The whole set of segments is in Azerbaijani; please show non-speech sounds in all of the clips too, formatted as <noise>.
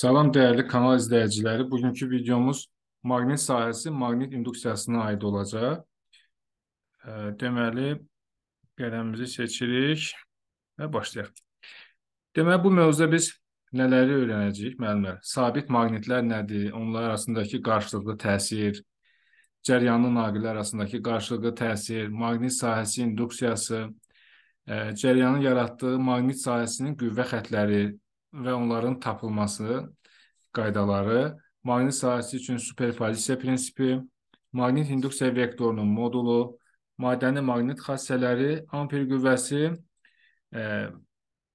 Salam dəyərli kanal izləyiciləri. Bugünkü videomuz maqnit sahəsi, maqnit induksiyasına aid olacaq. Deməli, qələmimizi seçirik və başlayaq. Deməli, bu mövzuda biz nələri öyrənəcəyik, müəllimlər? Sabit maqnitlər nədir? Onlar arasındakı qarşılıqlı təsir, cəryanlı naqillər arasındakı qarşılıqlı təsir, maqnit sahəsi induksiyası, cəryanın yaratdığı maqnit sahəsinin qüvvə xətləri, və onların tapılması qaydaları, maqnit sahəsi üçün superpozisiya prinsipi, maqnit induksiya vektorunun modulu, madəni maqnit xassələri, amper qüvvəsi, e,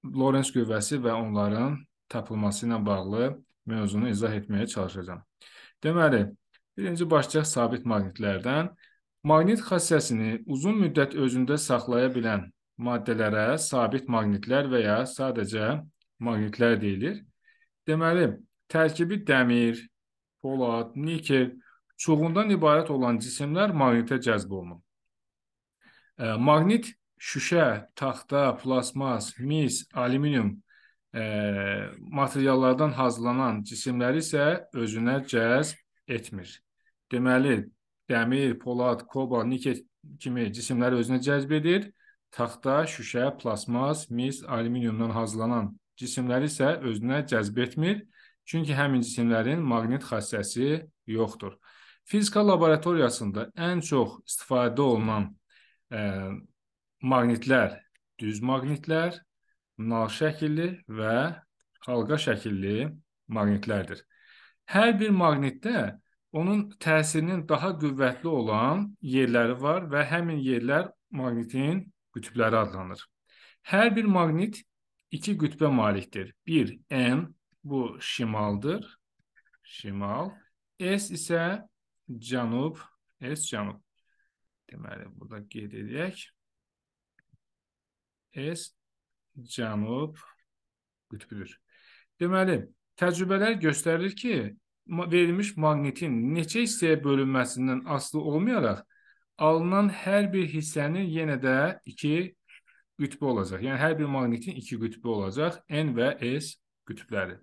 Lorentz qüvvəsi və onların tapılması ilə bağlı mövzunu izah etməyə çalışacağam. Deməli, birinci başlayaq sabit maqnitlərdən. Maqnit xassəsini uzun müddət özündə saxlaya bilən maddələrə sabit maqnitlər və ya sadəcə maqnitlər deyilir. Deməli, tərkibi dəmir, polad, nikel, çuğundan ibarət olan cisimlər maqnitə cəzb olunur. E, maqnit şüşə, taxta, plasmas, mis, alüminium e, materiallardan hazırlanan cisimləri isə özünə cəzb etmir. Deməli, dəmir, polad, kobalt, nikel kimi cisimləri özünə cəzb edir. Taxta, şüşə, plasmas, mis, alüminiumdan hazırlanan cisimləri isə özünə cəzb etmir, çünki həmin cisimlərin maqnit xassəsi yoxdur. Fizika laboratoriyasında ən çox istifadə olunan ə, e, maqnitlər düz maqnitlər, nal şəkilli və halqa şəkilli maqnitlərdir. Hər bir maqnitdə onun təsirinin daha qüvvətli olan yerləri var və həmin yerlər maqnitin qütbləri adlanır. Hər bir maqnit iki qütbə malikdir. Bir N bu şimaldır. Şimal. S isə cənub. S cənub. Deməli burada qeyd edək. S cənub qütbüdür. Deməli təcrübələr göstərir ki, verilmiş magnetin neçə hissəyə bölünməsindən asılı olmayaraq alınan hər bir hissənin yenə də 2 qütbü olacaq. Yəni hər bir maqnitin iki qütbü olacaq, N və S qütbləri.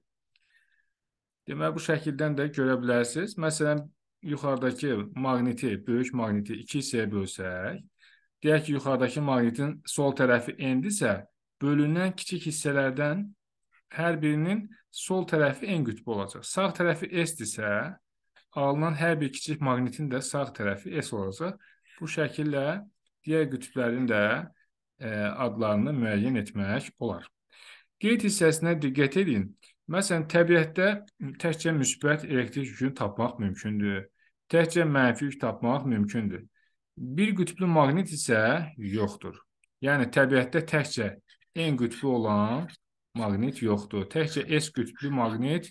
Deməli bu şəkildən də görə bilərsiniz. Məsələn, yuxarıdakı maqniti, böyük maqniti 2 hissəyə bölsək, deyək ki, yuxarıdakı maqnitin sol tərəfi N-dirsə, bölünən kiçik hissələrdən hər birinin sol tərəfi N qütbü olacaq. Sağ tərəfi S-dirsə, alınan hər bir kiçik maqnitin də sağ tərəfi S olacaq. Bu şəkillə digər qütblərin də E, adlarını müəyyən etmək olar. Qeyd hissəsinə diqqət edin. Məsələn, təbiətdə təkcə müsbət elektrik yükünü tapmaq mümkündür. Təkcə mənfi yük tapmaq mümkündür. Bir qütblü maqnit isə yoxdur. Yəni təbiətdə təkcə N qütbü olan maqnit yoxdur. Təkcə S qütblü maqnit,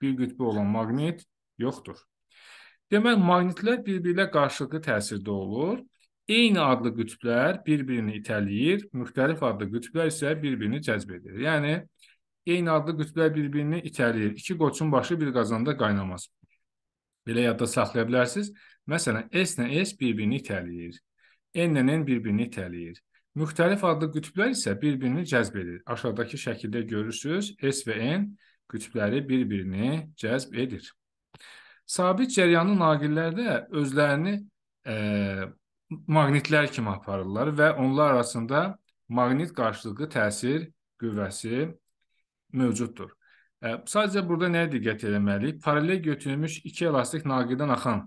bir qütbü olan maqnit yoxdur. Deməli, maqnitlər bir-birinə qarşılıqlı təsirdə olur Eyni adlı qütblər bir-birini itələyir, müxtəlif adlı qütblər isə bir-birini cəzb edir. Yəni eyni adlı qütblər bir-birini itələyir. İki qoçun başı bir qazanda qaynamaz. Belə yadda saxlaya bilərsiniz. Məsələn, S ilə S bir-birini itələyir. N ilə N bir-birini itələyir. Müxtəlif adlı qütblər isə bir-birini cəzb edir. Aşağıdakı şəkildə görürsüz, S və N qütbləri bir-birini cəzb edir. Sabit cəryanlı naqillər də özlərini e, maqnitlər kimi aparırlar və onlar arasında maqnit qarşılıqlı təsir qüvvəsi mövcuddur. Sadəcə burada nəyə diqqət etməliyik? Paralel götürülmüş iki elastik naqidən axan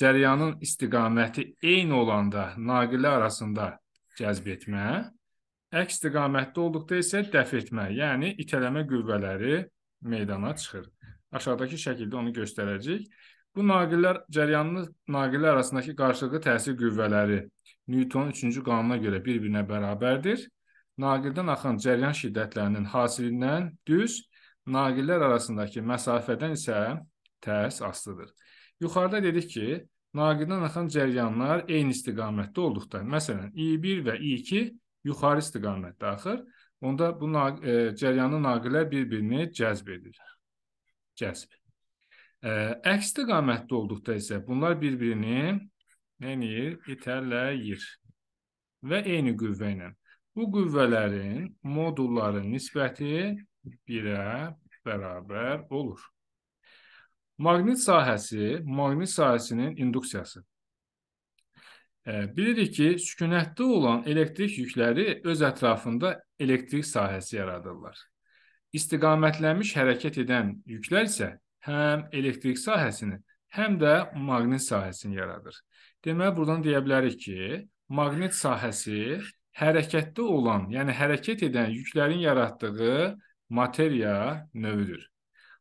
cəryanın istiqaməti eyni olanda naqilə arasında cəzb etmə, əks istiqamətdə olduqda isə dəf etmə, yəni itələmə qüvvələri meydana çıxır. Aşağıdakı şəkildə onu göstərəcəyik. Bu naqillər cəryanlı naqillər arasındakı qarşılıqlı təsir qüvvələri Newtonun 3-cü qanununa görə bir-birinə bərabərdir. Naqildən axan cəryan şiddətlərinin hasilindən düz, naqillər arasındakı məsafədən isə tərs asılıdır. Yuxarıda dedik ki, naqildən axan cəryanlar eyni istiqamətdə olduqda, məsələn, i1 və i2 yuxarı istiqamətdə axır, onda bu e, cəryanlı naqillər bir-birini cəzb edir. Cəzb. Əks istiqamətdə olduqda isə bunlar bir-birini nəyir? İtərləyir və eyni qüvvə ilə. Bu qüvvələrin modulların nisbəti 1-ə bərabər olur. Maqnit sahəsi, maqnit sahəsinin induksiyası. Bilirik ki, sükunətdə olan elektrik yükləri öz ətrafında elektrik sahəsi yaradırlar. İstiqamətlənmiş hərəkət edən yüklər isə həm elektrik sahəsini, həm də maqnit sahəsini yaradır. Deməli buradan deyə bilərik ki, maqnit sahəsi hərəkətdə olan, yəni hərəkət edən yüklərin yaratdığı materiya növüdür.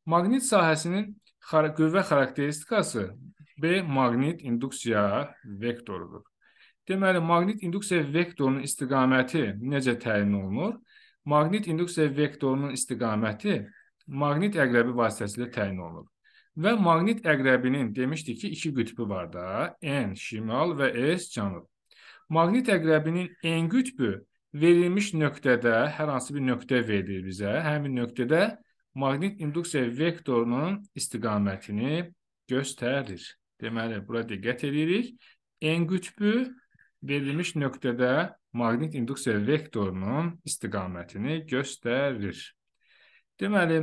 Maqnit sahəsinin qüvvə xarakteristikası B maqnit induksiya vektorudur. Deməli maqnit induksiya vektorunun istiqaməti necə təyin olunur? Maqnit induksiya vektorunun istiqaməti maqnit əqrəbi vasitəsilə təyin olunur. Və maqnit əqrəbinin demişdik ki, iki qütbü var da, N şimal və S cənub. Maqnit əqrəbinin N qütbü verilmiş nöqtədə hər hansı bir nöqtə verilir bizə. Həmin nöqtədə maqnit induksiya vektorunun istiqamətini göstərir. Deməli, bura diqqət edirik. N qütbü verilmiş nöqtədə maqnit induksiya vektorunun istiqamətini göstərir. Deməli,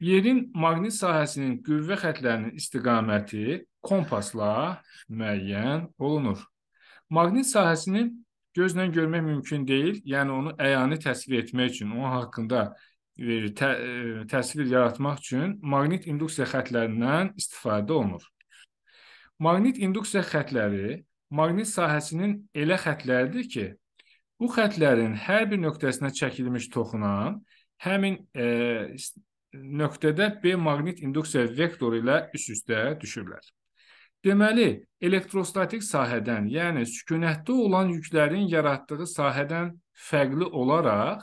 yerin maqnit sahəsinin qüvvə xətlərinin istiqaməti kompasla müəyyən olunur. Maqnit sahəsini gözlə görmək mümkün deyil, yəni onu əyani təsvir etmək üçün, onun haqqında e, tə, e, təsvir yaratmaq üçün maqnit induksiya xətlərindən istifadə olunur. Maqnit induksiya xətləri maqnit sahəsinin elə xətləridir ki, bu xətlərin hər bir nöqtəsinə çəkilmiş toxunan həmin e, nöqtədə B maqnit induksiya vektoru ilə üst-üstə düşürlər. Deməli, elektrostatik sahədən, yəni sükunətdə olan yüklərin yaratdığı sahədən fərqli olaraq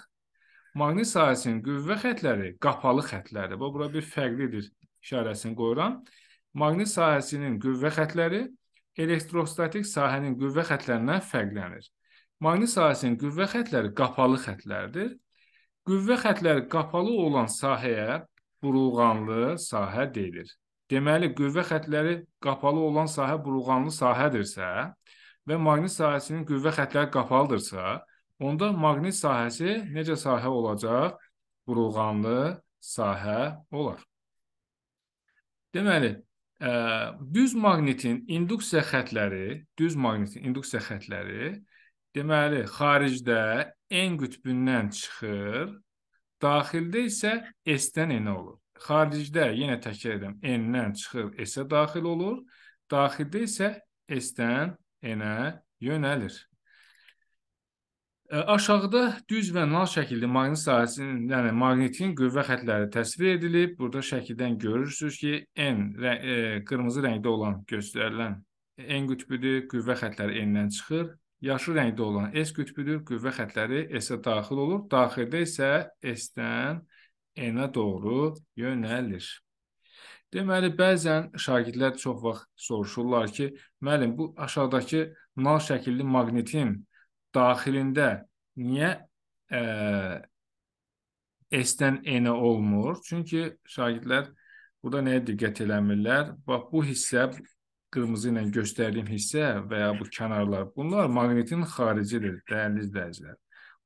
maqnit sahəsinin qüvvə xətləri qapalı xətlərdir. Bu bura bir fərqlidir işarəsini qoyuram. Maqnit sahəsinin qüvvə xətləri elektrostatik sahənin qüvvə xətlərindən fərqlənir. Maqnit sahəsinin qüvvə xətləri qapalı xətlərdir. Qüvvə xətləri qapalı olan sahəyə burulğanlı sahə deyilir. Deməli, qüvvə xətləri qapalı olan sahə burulğanlı sahədirsə və maqnit sahəsinin qüvvə xətləri qapalıdırsa, onda maqnit sahəsi necə sahə olacaq? Burulğanlı sahə olar. Deməli, ə, e, düz maqnitin induksiya xətləri, düz maqnitin induksiya xətləri Deməli, xaricdə N qütbündən çıxır, daxildə isə S-dən N-ə olur. Xaricdə, yenə təkrar edirəm, N-dən çıxır, S-ə daxil olur, daxildə isə S-dən N-ə yönəlir. E, aşağıda düz və nal şəkildə maqnit sahəsinin, yəni maqnetin qüvvə xətləri təsvir edilib. Burada şəkildən görürsüz ki, N rə e, qırmızı rəngdə olan göstərilən N qütbüdür. Qüvvə xətləri N-dən çıxır. Yaşıl rəngdə olan S qütbüdür. Qüvvə xətləri S-ə daxil olur. Daxildə isə S-dən N-ə doğru yönəlir. Deməli, bəzən şagirdlər çox vaxt soruşurlar ki, müəllim, bu aşağıdakı nal şəkilli maqnetin daxilində niyə ə, S-dən N-ə olmur? Çünki şagirdlər burada nəyə diqqət eləmirlər? Bax, bu hissə qırmızı ilə göstərdiyim hissə və ya bu kənarlar, bunlar maqnetin xaricidir, dəyərli izləyicilər.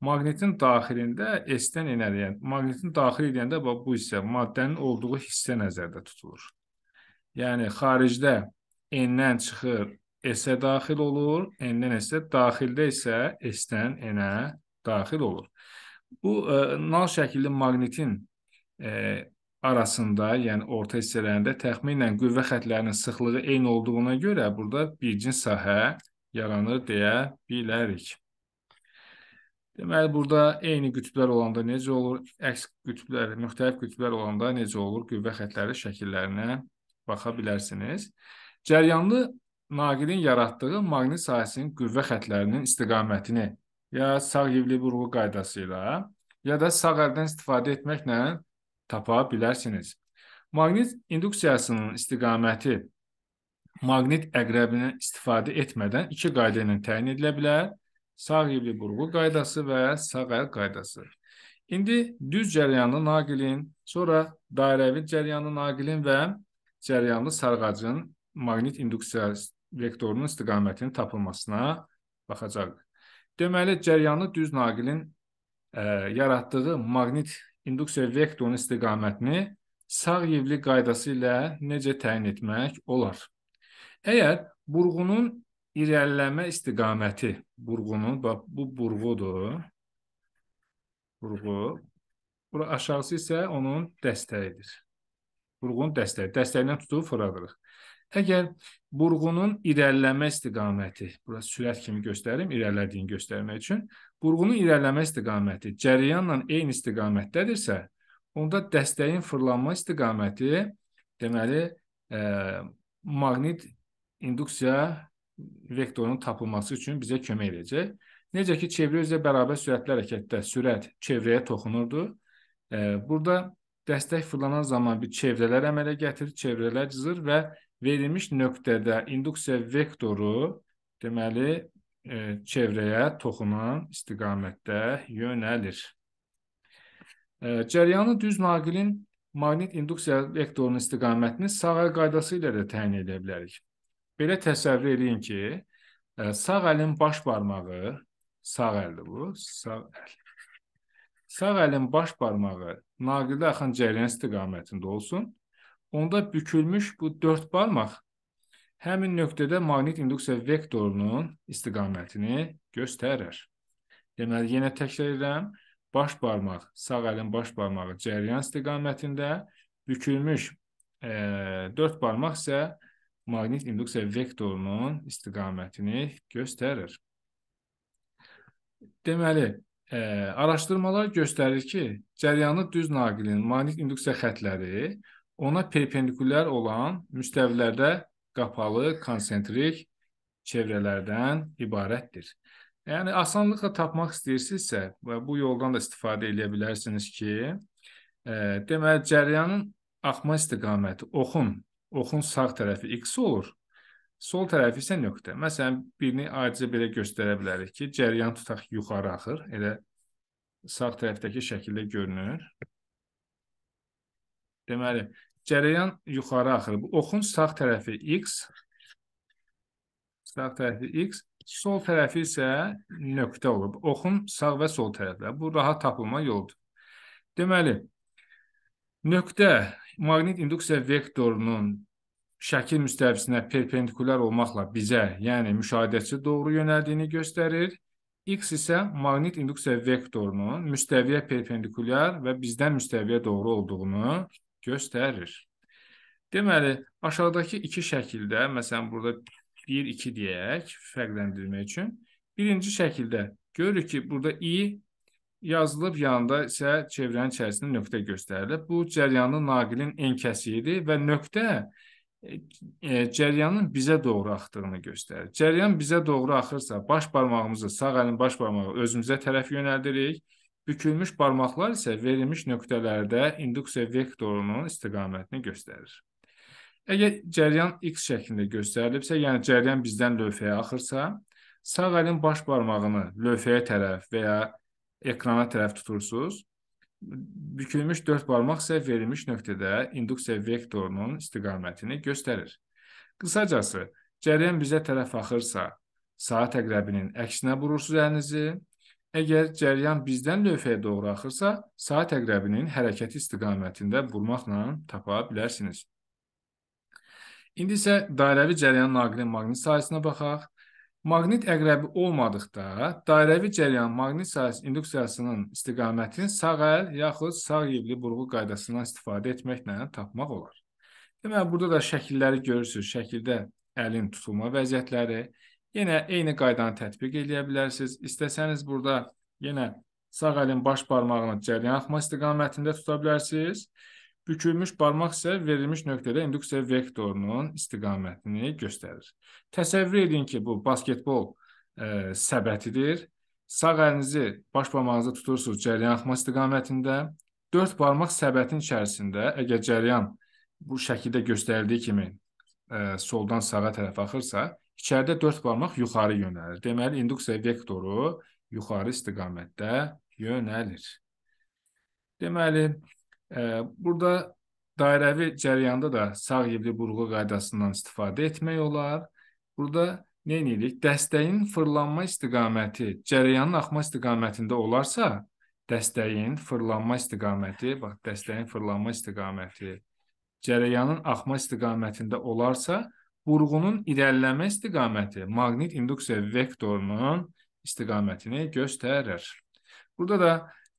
Maqnetin daxilində S-dən enər, yəni maqnetin daxili deyəndə bax bu hissə maddənin olduğu hissə nəzərdə tutulur. Yəni xaricdə N-dən çıxır, S-ə daxil olur, N-dən S-ə, daxildə isə S-dən N-ə daxil olur. Bu ə, e, nal şəkilli maqnetin ə, e, arasında, yəni orta hissələrində təxminən qüvvə xətlərinin sıxlığı eyni olduğuna görə burada bircins sahə yaranır deyə bilərik. Deməli burada eyni qütblər olanda necə olur? Əks qütblər, müxtəlif qütblər olanda necə olur? Qüvvə xətləri şəkillərinə baxa bilərsiniz. Cəryanlı naqilin yaratdığı maqnit sahəsinin qüvvə xətlərinin istiqamətini ya sağ yivli vurğu qaydası ilə ya da sağ əldən istifadə etməklə tapa bilərsiniz. Maqnit induksiyasının istiqaməti maqnit əqrəbindən istifadə etmədən iki qayda ilə təyin edilə bilər. Sağ ibli burğu qaydası və sağ əl qaydası. İndi düz cəryanlı naqilin, sonra dairəvi cəryanlı naqilin və cəryanlı sarğacın maqnit induksiya vektorunun istiqamətinin tapılmasına baxacaqdır. Deməli, cəryanlı düz naqilin ə, e, yaratdığı maqnit induksiya vektorunun istiqamətini sağ yevli qaydası ilə necə təyin etmək olar? Əgər burğunun irəliləmə istiqaməti, burğunun, bax, bu burğudur, burğu, bura aşağısı isə onun dəstəyidir. Burğunun dəstəyi, dəstəyindən tutub fırladırıq. Əgər burğunun irəliləmə istiqaməti, bura sürət kimi göstərim, irəlilədiyini göstərmək üçün, Qurğunun irəliləmə istiqaməti cərəyanla eyni istiqamətdədirsə, onda dəstəyin fırlanma istiqaməti deməli e, maqnit induksiya vektorunun tapılması üçün bizə kömək edəcək. Necə ki çevrə üzrə bərabər sürətli hərəkətdə sürət çevrəyə toxunurdu. E, burada dəstək fırlanan zaman bir çevrələr əmələ gətirir, çevrələr cızır və verilmiş nöqtədə induksiya vektoru deməli e, çevrəyə toxunan istiqamətdə yönəlir. E, cəryanı düz naqilin maqnit induksiya vektorunun istiqamətini sağ əl qaydası ilə də təyin edə bilərik. Belə təsəvvür eləyin ki, e, sağ əlin baş barmağı, sağ əldir bu, sağ əl. Sağ əlin baş barmağı naqildə axan cəryan istiqamətində olsun. Onda bükülmüş bu 4 barmaq həmin nöqtədə maqnit induksiya vektorunun istiqamətini göstərir. Deməli, yenə təkrar edirəm, baş barmaq, sağ əlin baş barmağı cəryan istiqamətində, bükülmüş e, dörd barmaq isə maqnit induksiya vektorunun istiqamətini göstərir. Deməli, e, araşdırmalar göstərir ki, cəryanlı düz naqilin maqnit induksiya xətləri ona perpendikulyar olan müstəvilərdə qapalı, konsentrik çevrələrdən ibarətdir. Yəni asanlıqla tapmaq istəyirsinizsə və bu yoldan da istifadə edə bilərsiniz ki, e, deməli cəryanın axma istiqaməti oxun, oxun sağ tərəfi x olur. Sol tərəfi isə nöqtə. Məsələn, birini acizə belə göstərə bilərik ki, cəryan tutaq yuxarı axır, elə sağ tərəfdəki şəkildə görünür. Deməli, Cərəyan yuxarı axır. Bu oxun sağ tərəfi x, sağ tərəfi x, sol tərəfi isə nöqtə olub. Oxun sağ və sol tərəfləri. Bu rahat tapılma yoldur. Deməli, nöqtə maqnit induksiya vektorunun şəkil müstəvisinə perpendikulyar olmaqla bizə, yəni müşahidəçi doğru yönəldiyini göstərir. X isə maqnit induksiya vektorunun müstəviyə perpendikulyar və bizdən müstəviyə doğru olduğunu göstərir göstərir. Deməli, aşağıdakı iki şəkildə, məsələn, burada 1-2 deyək, fərqləndirmək üçün. Birinci şəkildə görürük ki, burada i yazılıb, yanında isə çevrənin içərisində nöqtə göstərilib. Bu, cəryanlı naqilin enkəsiyidir və nöqtə e, e, cəryanın bizə doğru axdığını göstərir. Cəryan bizə doğru axırsa, baş barmağımızı, sağ əlin baş barmağı özümüzə tərəf yönəldirik Bükülmüş barmaqlar isə verilmiş nöqtələrdə induksiya vektorunun istiqamətini göstərir. Əgər cəryan x şəklində göstərilibsə, yəni cəryan bizdən lövhəyə axırsa, sağ əlin baş barmağını lövhəyə tərəf və ya ekrana tərəf tutursunuz. Bükülmüş 4 barmaq isə verilmiş nöqtədə induksiya vektorunun istiqamətini göstərir. Qısacası, cəryan bizə tərəf axırsa, saat əqrəbinin əksinə vurursunuz əlinizi, Əgər cəryan bizdən lövhəyə doğru axırsa, saat əqrəbinin hərəkəti istiqamətində vurmaqla tapa bilərsiniz. İndi isə dairəvi cəryan naqilinin maqnit sayəsində baxaq. Maqnit əqrəbi olmadıqda dairəvi cəryan maqnit sayəsi induksiyasının istiqamətini sağ əl yaxud sağ yibli burğu qaydasından istifadə etməklə tapmaq olar. Deməli, burada da şəkilləri görürsüz. Şəkildə əlin tutulma vəziyyətləri, Yenə eyni qaydanı tətbiq edə bilərsiniz. İstəsəniz burada yenə sağ əlin baş barmağını cəryan axma istiqamətində tuta bilərsiniz. Bükülmüş barmaq isə verilmiş nöqtədə induksiya vektorunun istiqamətini göstərir. Təsəvvür edin ki, bu basketbol ə, e, səbətidir. Sağ əlinizi baş barmağınızda tutursunuz cəryan axma istiqamətində. 4 barmaq səbətin içərisində əgər cəryan bu şəkildə göstərildiyi kimi ə, e, soldan sağa tərəf axırsa, İçəridə 4 barmaq yuxarı yönəlir. Deməli, induksiya vektoru yuxarı istiqamətdə yönəlir. Deməli, e, burada dairəvi cərəyanda da sağ yibli burğu qaydasından istifadə etmək olar. Burada nə edirik? Dəstəyin fırlanma istiqaməti cərəyanın axma istiqamətində olarsa, dəstəyin fırlanma istiqaməti, bax, dəstəyin fırlanma istiqaməti cərəyanın axma istiqamətində olarsa, vurğunun irəlilənmə istiqaməti maqnit induksiya vektorunun istiqamətini göstərir. Burada da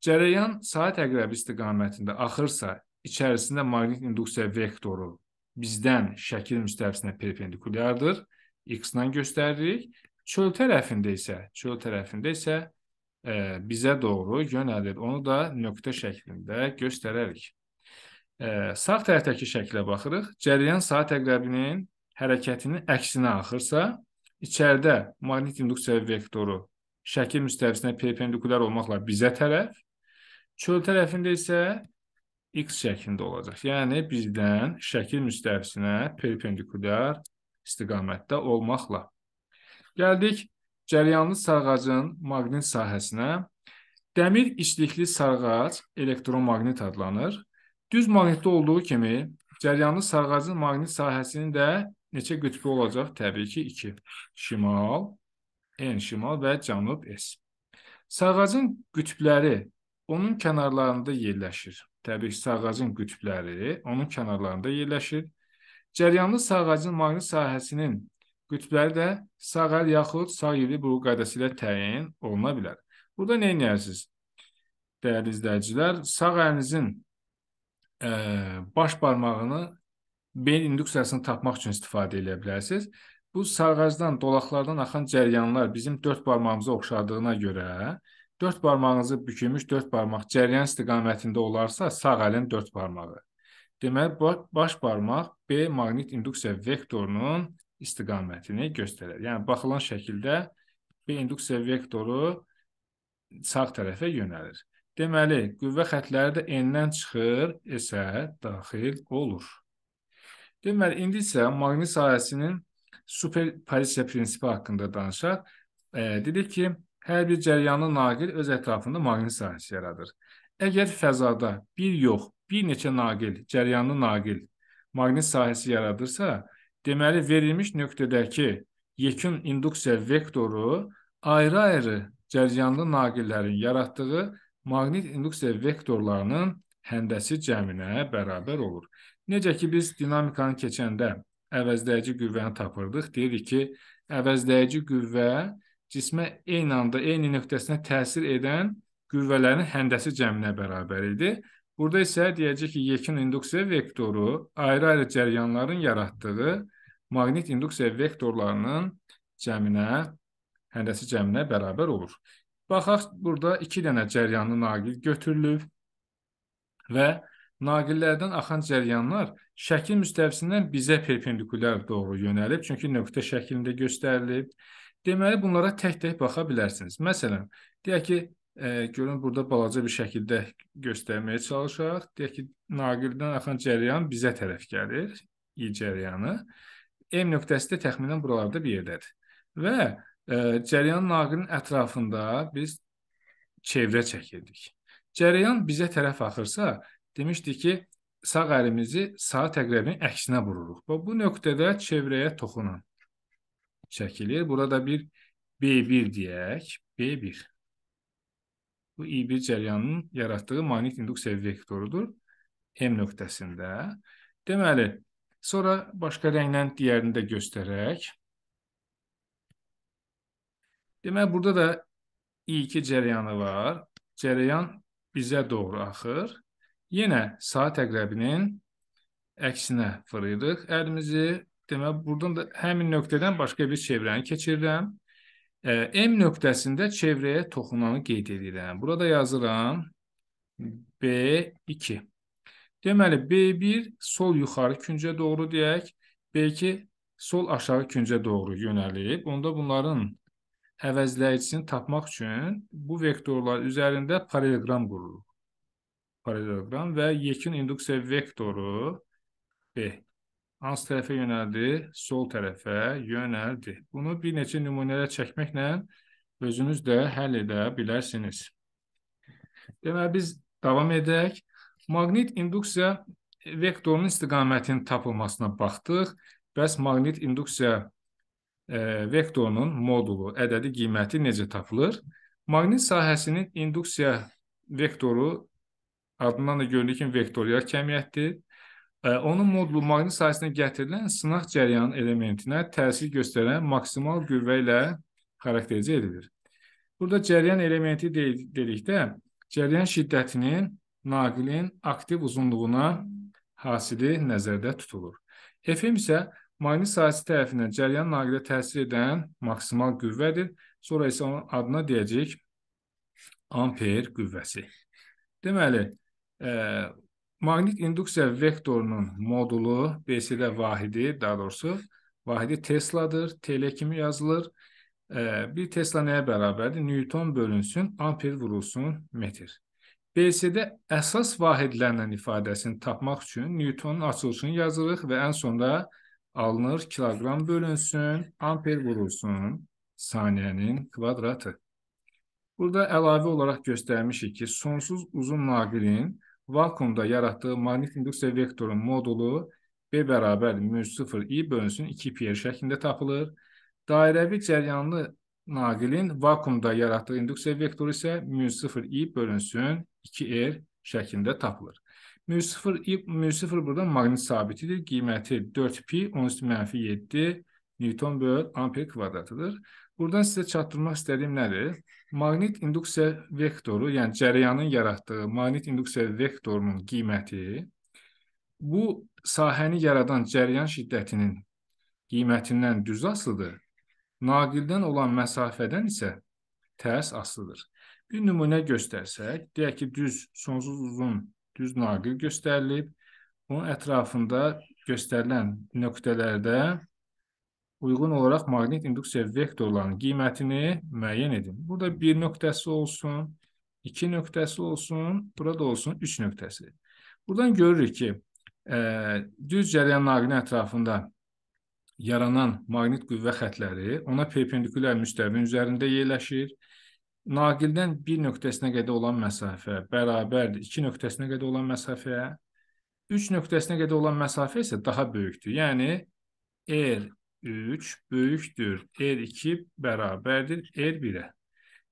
cərəyan saat əqrəbi istiqamətində axırsa, içərisində maqnit induksiya vektoru bizdən şəkil müstəvisinə perpendikulyardır. X-dan göstəririk. Çöl tərəfində isə, çöl tərəfində isə ə, e, bizə doğru yönəlir. Onu da nöqtə şəklində göstərərik. Ə, e, sağ tərəfdəki şəklə baxırıq. Cərəyan saat əqrəbinin hərəkətinin əksinə axırsa, içəridə maqnit induksiya vektoru şəkil müstəvisinə perpendikulyar olmaqla bizə tərəf, çöl tərəfində isə x şəklində olacaq. Yəni bizdən şəkil müstəvisinə perpendikulyar istiqamətdə olmaqla. Gəldik cəryanlı sarğacın maqnit sahəsinə. Dəmir içlikli sarğac elektromaqnit adlanır. Düz maqnitdə olduğu kimi cəryanlı sarğacın maqnit sahəsinin də neçə qütbü olacaq? Təbii ki, 2. Şimal, N şimal və cənub S. Sağacın qütbləri onun kənarlarında yerləşir. Təbii ki, sağacın qütbləri onun kənarlarında yerləşir. Cəryanlı sağacın maqnit sahəsinin qütbləri də sağ əl yaxud sağ ili bu qaydası ilə təyin oluna bilər. Burada nə edəcəksiniz? Dəyərli izləyicilər, sağ əlinizin ə, baş barmağını beyin induksiyasını tapmaq üçün istifadə edə bilərsiniz. Bu sarğacdan, dolaqlardan axan cəryanlar bizim dörd barmağımıza oxşadığına görə dörd barmağınızı bükülmüş dörd barmaq cəryan istiqamətində olarsa sağ əlin dörd barmağı. Deməli baş barmaq B maqnit induksiya vektorunun istiqamətini göstərir. Yəni baxılan şəkildə B induksiya vektoru sağ tərəfə yönəlir. Deməli, qüvvə xətləri də n-dən çıxır, S-ə daxil olur. Deməli, indi isə maqnit sahəsinin super Pareto prinsipi haqqında danışaq. E, dedik ki, hər bir cəryanlı naqil öz ətrafında maqnit sahəsi yaradır. Əgər fəzada bir yox, bir neçə naqil, cəryanlı naqil maqnit sahəsi yaradırsa, deməli verilmiş nöqtədəki yekun induksiya vektoru ayrı-ayrı cəryanlı naqillərin yaratdığı maqnit induksiya vektorlarının həndəsi cəminə bərabər olur. Necə ki biz dinamikanı keçəndə əvəzləyici qüvvəni tapırdıq. Deyirik ki, əvəzləyici qüvvə cismə eyni anda eyni nöqtəsinə təsir edən qüvvələrin həndəsi cəminə bərabər idi. Burada isə deyəcək ki, yekin induksiya vektoru ayrı-ayrı cəryanların yaratdığı maqnit induksiya vektorlarının cəminə həndəsi cəminə bərabər olur. Baxaq, burada 2 dənə cəryanlı naqil götürülüb və naqillərdən axan cəryanlar şəkil müstəvisindən bizə perpendikulyar doğru yönəlib, çünki nöqtə şəklində göstərilib. Deməli bunlara tək-tək baxa bilərsiniz. Məsələn, deyək ki, ə, e, görün burada balaca bir şəkildə göstərməyə çalışaq. Deyək ki, naqildən axan cəryan bizə tərəf gəlir, i cəryanı. M nöqtəsi də təxminən buralarda bir yerdədir. Və ə, e, cəryan naqilin ətrafında biz çevrə çəkirdik. Cərəyan bizə tərəf axırsa, demişdik ki, sağ əlimizi sağ təqrəbin əksinə vururuq. Və bu nöqtədə çevrəyə toxunan çəkilir. Burada bir B1 deyək, B1. Bu I1 cəryanının yaratdığı manit induksiya vektorudur M nöqtəsində. Deməli, sonra başqa rənglə digərini də göstərək. Deməli, burada da I2 cəryanı var. Cəryan bizə doğru axır Yenə saat əqrəbinin əksinə fırıyırıq əlimizi. Demək, buradan da həmin nöqtədən başqa bir çevrəni keçirirəm. E, M nöqtəsində çevrəyə toxunanı qeyd edirəm. Burada yazıram B2. Deməli, B1 sol yuxarı küncə doğru deyək, B2 sol aşağı küncə doğru yönəlib. Onda bunların əvəzləyicisini tapmaq üçün bu vektorlar üzərində paraleloqram qururuq paraleloqram və yekun induksiya vektoru B. Hansı tərəfə yönəldi? Sol tərəfə yönəldi. Bunu bir neçə nümunələ çəkməklə özünüz də həll edə bilərsiniz. Deməli, biz davam edək. Maqnit induksiya vektorunun istiqamətinin tapılmasına baxdıq. Bəs maqnit induksiya e, vektorunun modulu, ədədi qiyməti necə tapılır? Maqnit sahəsinin induksiya vektoru adından da görünür ki, vektorial kəmiyyətdir. E, onun modulu maqnit sayəsində gətirilən sınaq cəryanı elementinə təsir göstərən maksimal qüvvə ilə xarakterizə edilir. Burada cəryan elementi dedikdə, cəryan şiddətinin naqilin aktiv uzunluğuna hasili nəzərdə tutulur. Fm isə maqnit sahəsi tərəfindən cəryan naqilə təsir edən maksimal qüvvədir. Sonra isə onun adına deyəcəyik amper qüvvəsi. Deməli, e, Maqnit induksiya vektorunun modulu, BCD vahidi, daha doğrusu vahidi Tesla'dır. TL kimi yazılır. E, bir Tesla nəyə bərabərdir? Newton bölünsün, amper vurulsun, metr. BCD əsas vahidlərlə ifadəsini tapmaq üçün Newtonun açılışını yazırıq və ən sonda alınır, kiloqram bölünsün, amper vurulsun, saniyənin kvadratı. Burada əlavə olaraq göstərmişik ki, sonsuz uzun naqirin vakuumda yaratdığı maqnit induksiya vektorun modulu B bərabər mü 0 i bölünsün 2 pi şəklində tapılır. Dairəvi cəryanlı naqilin vakuumda yaratdığı induksiya vektoru isə mü 0 i bölünsün 2 r şəklində tapılır. Mü 0 i mü 0 burada maqnit sabitidir. Qiyməti 4 pi 10 üstü -7 Newton böl amper kvadratıdır. Buradan sizə çatdırmaq istədiyim nədir? Maqnit induksiya vektoru, yəni cərəyanın yaratdığı maqnit induksiya vektorunun qiyməti bu sahəni yaradan cərəyan şiddətinin qiymətindən düz asılıdır. Naqildən olan məsafədən isə tərs asılıdır. Bir nümunə göstərsək, deyək ki, düz sonsuz uzun düz naqil göstərilib. Onun ətrafında göstərilən nöqtələrdə uyğun olaraq maqnit induksiya vektorlarının qiymətini müəyyən edin. Burada 1 nöqtəsi olsun, 2 nöqtəsi olsun, burada olsun 3 nöqtəsi. Buradan görürük ki, ə, e, düz cərəyan naqili ətrafında yaranan maqnit qüvvə xətləri ona perpendikulyar müstəvin üzərində yerləşir. Naqildən 1 nöqtəsinə qədər olan məsafə bərabərdir 2 nöqtəsinə qədər olan məsafəyə. 3 nöqtəsinə qədər olan məsafə isə daha böyükdür. Yəni R 3 böyüktür R2 bərabərdir R1-ə.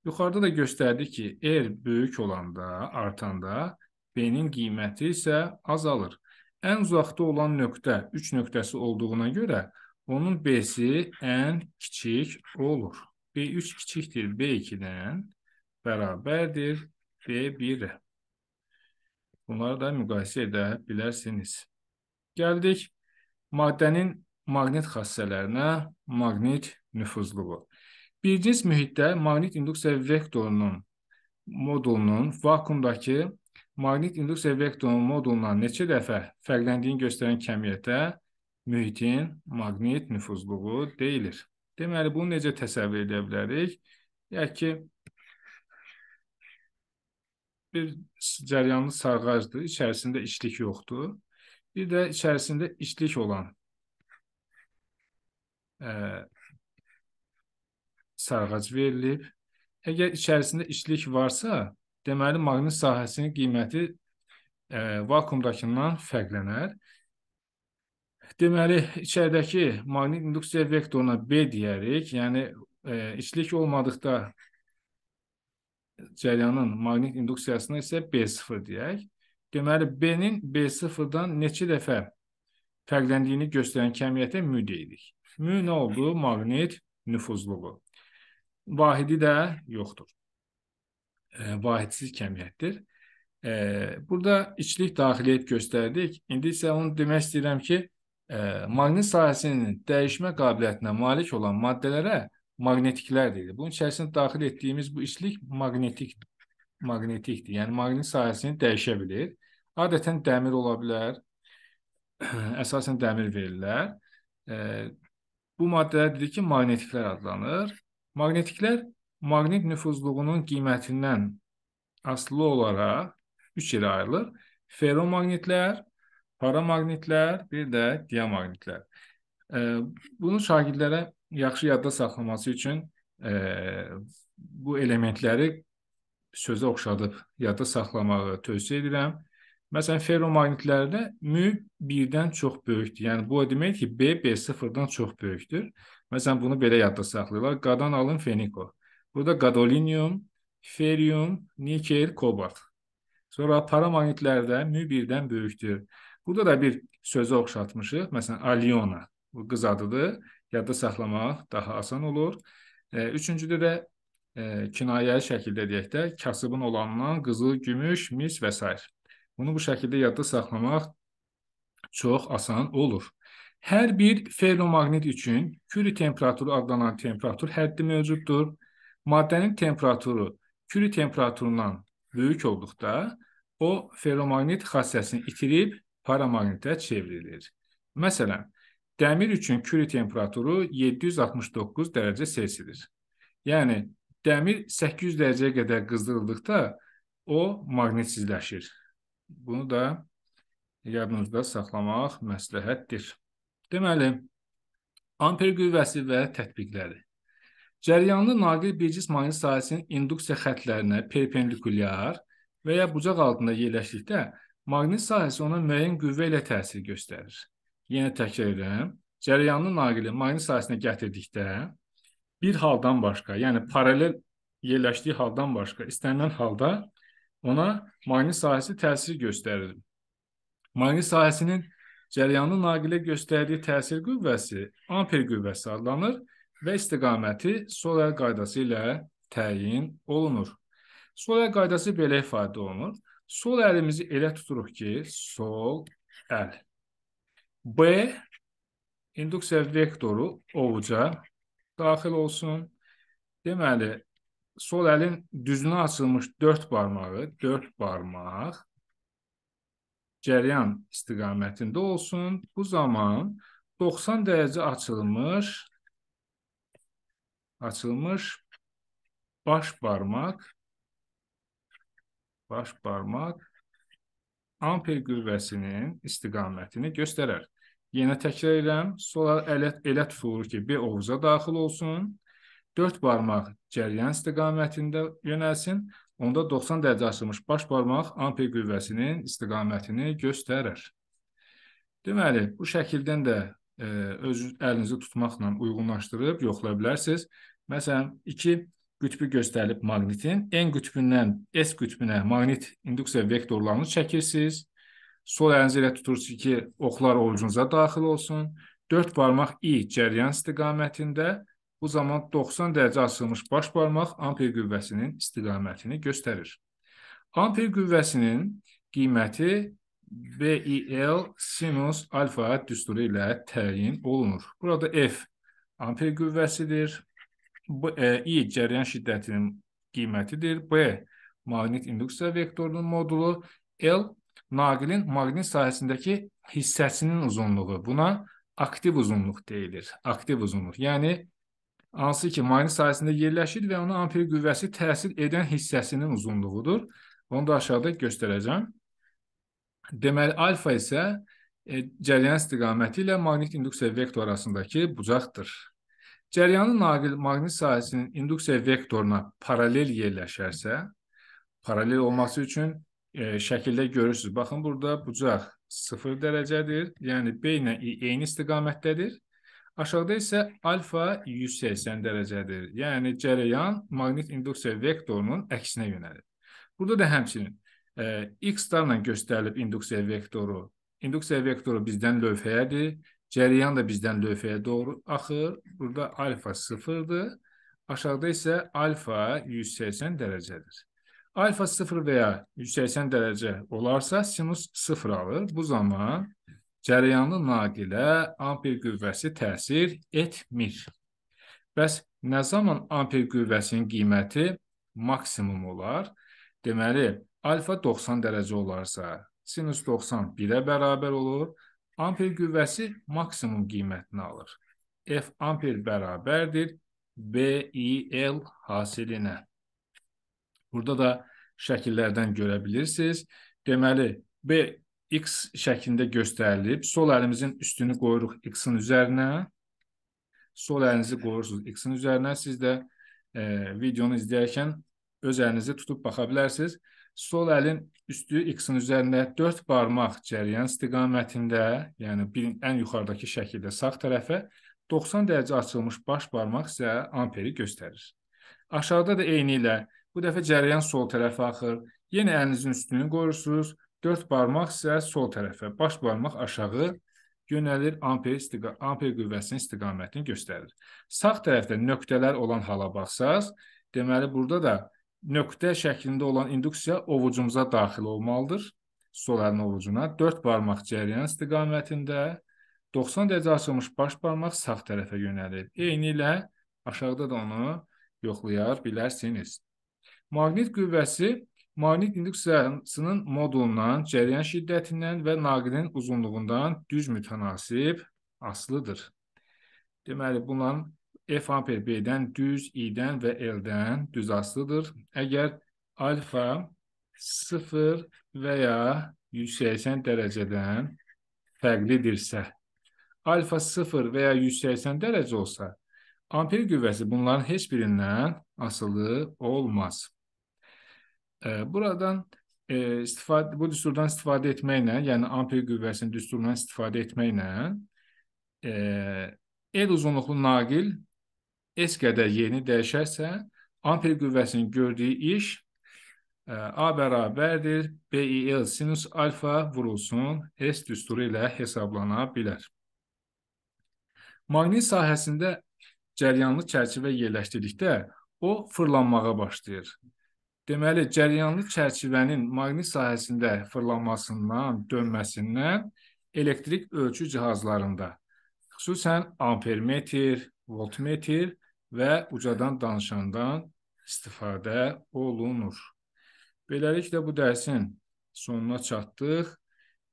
Yuxarıda da göstərdi ki, R böyük olanda, artanda B-nin qiyməti isə azalır. Ən uzaqda olan nöqtə 3 nöqtəsi olduğuna görə onun B-si ən kiçik olur. B3 kiçikdir B2-dən bərabərdir B1-ə. Bunları da müqayisə edə bilərsiniz. Gəldik maddənin maqnit xassələrinə maqnit nüfuzluğu. Bircins mühitdə maqnit induksiya vektorunun modulunun vakuumdakı maqnit induksiya vektorunun modulundan neçə dəfə fərqləndiyini göstərən kəmiyyətə mühitin maqnit nüfuzluğu deyilir. Deməli, bunu necə təsəvvür edə bilərik? Deyək ki, bir cəryanlı sarğacdır, içərisində içlik yoxdur. Bir də içərisində içlik olan sarğac verilib. Əgər içərisində içlik varsa, deməli maqnit sahəsinin qiyməti ə, e, vakuumdakından fərqlənər. Deməli, içəridəki maqnit induksiya vektoruna B deyərik, yəni ə, e, içlik olmadıqda cəryanın maqnit induksiyasına isə B0 deyək. Deməli, B-nin B0-dan neçə dəfə fərqləndiyini göstərən kəmiyyətə mü deyirik nə oldu? Maqnit nüfuzluğu. Vahidi də yoxdur. E, vahidsiz kəmiyyətdir. E, burada içlik daxiliyyət göstərdik. İndi isə onu demək istəyirəm ki, e, maqnit sahəsinin dəyişmə qabiliyyətinə malik olan maddələrə maqnetiklər deyilir. Bunun içərisində daxil etdiyimiz bu içlik maqnetik maqnetikdir. Yəni maqnit sahəsini dəyişə bilir. Adətən dəmir ola bilər. <clears throat> Əsasən dəmir verirlər. E, Bu maddələr dedik ki, magnetiklər adlanır. Magnetiklər maqnit nüfuzluğunun qiymətindən asılı olaraq 3 yerə ayrılır. Ferromagnitlər, paramagnitlər, bir də diamagnitlər. Bunu şagirdlərə yaxşı yadda saxlaması üçün bu elementləri sözə oxşadıb yadda saxlamağı tövsiyə edirəm. Məsələn, ferromagnitlərdə μ 1-dən çox böyükdür. Yəni bu o deməkdir ki, B B0-dan çox böyükdür. Məsələn, bunu belə yadda saxlayırlar. Qadan alın feniko. Burada qadolinium, ferium, nikel, kobalt. Sonra paramagnitlərdə μ 1-dən böyükdür. Burada da bir sözü oxşatmışıq. Məsələn, aliona. Bu qız adıdır. Yadda saxlamaq daha asan olur. E, üçüncüdə də e, kinayəli şəkildə deyək də, kasıbın olandan qızıl, gümüş, mis və s. Bunu bu şəkildə yadda saxlamaq çox asan olur. Hər bir ferromagnet üçün küri temperaturu adlanan temperatur həddi mövcuddur. Maddənin temperaturu küri temperaturundan böyük olduqda o ferromagnet xassəsini itirib paramagnetə çevrilir. Məsələn, dəmir üçün küri temperaturu 769 dərəcə Selsidir. Yəni dəmir 800 dərəcəyə qədər qızdırıldıqda o magnetsizləşir. Bunu da yadınızda saxlamaq məsləhətdir. Deməli, amper qüvvəsi və tətbiqləri. Cəryanlı naqil bircis mayın sahəsinin induksiya xətlərinə perpendikulyar və ya bucaq altında yerləşdikdə maqnit sahəsi ona müəyyən qüvvə ilə təsir göstərir. Yenə yəni, təkrar edirəm. Cəryanlı naqili maqnit sahəsinə gətirdikdə bir haldan başqa, yəni paralel yerləşdiyi haldan başqa istənilən halda ona maqnit sahəsi təsir göstərir. Maqnit sahəsinin cəryanlı naqilə göstərdiyi təsir qüvvəsi amper qüvvəsi adlanır və istiqaməti sol əl qaydası ilə təyin olunur. Sol əl qaydası belə ifadə olunur. Sol əlimizi elə tuturuq ki, sol əl. B induksiya vektoru ovuca daxil olsun. Deməli, sol əlin düzünə açılmış 4 barmağı, 4 barmaq cəryan istiqamətində olsun. Bu zaman 90 dərəcə açılmış açılmış baş barmaq baş barmaq amper qüvvəsinin istiqamətini göstərər. Yenə təkrar edirəm. Sol əl elə tutulur ki, B ovuza daxil olsun. 4 barmaq cəryan istiqamətində yönəlsin, onda 90 dərəcə açılmış baş barmaq amper qüvvəsinin istiqamətini göstərər. Deməli, bu şəkildən də ə, e, öz əlinizi tutmaqla uyğunlaşdırıb yoxlaya bilərsiniz. Məsələn, 2 qütbü göstərilib maqnitin N qütbündən S qütbünə maqnit induksiya vektorlarını çəkirsiniz. Sol əlinizi elə tutursunuz ki, oxlar ovucunuza daxil olsun. 4 barmaq i cəryan istiqamətində Bu zaman 90 dərəcə açılmış baş barmaq amper qüvvəsinin istiqamətini göstərir. Amper qüvvəsinin qiyməti BIL sinus alfa düsturu ilə təyin olunur. Burada F amper qüvvəsidir. B, e, I cərəyan şiddətinin qiymətidir. B magnet induksiya vektorunun modulu, L naqilin maqnit sahəsindəki hissəsinin uzunluğu. Buna aktiv uzunluq deyilir. Aktiv uzunluq. Yəni hansı ki mayın sayəsində yerləşir və ona amper qüvvəsi təsir edən hissəsinin uzunluğudur. Onu da aşağıda göstərəcəm. Deməli, alfa isə e, cəryan istiqaməti ilə maqnit induksiya vektor arasındakı bucaqdır. Cəryanın naqil maqnit sahəsinin induksiya vektoruna paralel yerləşərsə, paralel olması üçün e, şəkildə görürsüz. Baxın, burada bucaq 0 dərəcədir, yəni B ilə i eyni istiqamətdədir Aşağıda isə alfa 180 dərəcədir. Yəni cərəyan maqnit induksiya vektorunun əksinə yönəlir. Burada da həmçinin e, x darla göstərilib induksiya vektoru. İnduksiya vektoru bizdən lövhəyədir. Cərəyan da bizdən lövhəyə doğru axır. Burada alfa 0-dır. Aşağıda isə alfa 180 dərəcədir. Alfa 0 və ya 180 dərəcə olarsa sinus 0 alır. Bu zaman cərəyanlı naqilə amper qüvvəsi təsir etmir. Bəs nə zaman amper qüvvəsinin qiyməti maksimum olar? Deməli, alfa 90 dərəcə olarsa, sinus 90 1-ə bərabər olur. Amper qüvvəsi maksimum qiymətini alır. F amper bərabərdir BIL hasilinə. Burada da şəkillərdən görə bilirsiniz. Deməli, B x şəklində göstərilib. Sol əlimizin üstünü qoyuruq x-in üzərinə. Sol əlinizi qoyursunuz x-in üzərinə. Siz də e, videonu izləyərkən öz əlinizi tutub baxa bilərsiniz. Sol əlin üstü x-in üzərində 4 barmaq cəryan istiqamətində, yəni bir, ən yuxarıdakı şəkildə sağ tərəfə 90 dərəcə açılmış baş barmaq isə amperi göstərir. Aşağıda da eyni ilə bu dəfə cəryan sol tərəfə axır. Yenə əlinizin üstünü qoyursunuz. Dörd barmaq isə sol tərəfə, baş barmaq aşağı yönəlir, amper, istiqa amper qüvvəsinin istiqamətini göstərir. Sağ tərəfdə nöqtələr olan hala baxsaz, deməli burada da nöqtə şəklində olan induksiya ovucumuza daxil olmalıdır. Sol əlin ovucuna 4 barmaq cəryan istiqamətində 90 dərəcə açılmış baş barmaq sağ tərəfə yönəlir. Eyni ilə aşağıda da onu yoxlayar bilərsiniz. Maqnit qüvvəsi Malik induksiyasının modulundan, cəryan şiddətindən və naqilin uzunluğundan düz mütənasib asılıdır. Deməli, bunların F amper B-dən düz, I-dən və L-dən düz asılıdır. Əgər alfa 0 və ya 180 dərəcədən fərqlidirsə, alfa 0 və ya 180 dərəcə olsa, amper qüvvəsi bunların heç birindən asılı olmaz. Buradan e, istifadə, bu düsturdan istifadə etməklə, yəni amper qüvvəsinin düsturundan istifadə etməklə e, el uzunluqlu naqil S qədər yeni dəyişərsə, amper qüvvəsinin gördüyü iş e, A bərabərdir, BIL sinus alfa vurulsun S düsturu ilə hesablana bilər. Maqnit sahəsində cəryanlı çərçivə yerləşdirdikdə o fırlanmağa başlayır. Deməli, cəryanlı çərçivənin maqnit sahəsində fırlanmasından, dönməsindən elektrik ölçü cihazlarında, xüsusən ampermetr, voltmetr və ucadan danışandan istifadə olunur. Beləliklə bu dərsin sonuna çatdıq.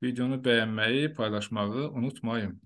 Videonu bəyənməyi, paylaşmağı unutmayın.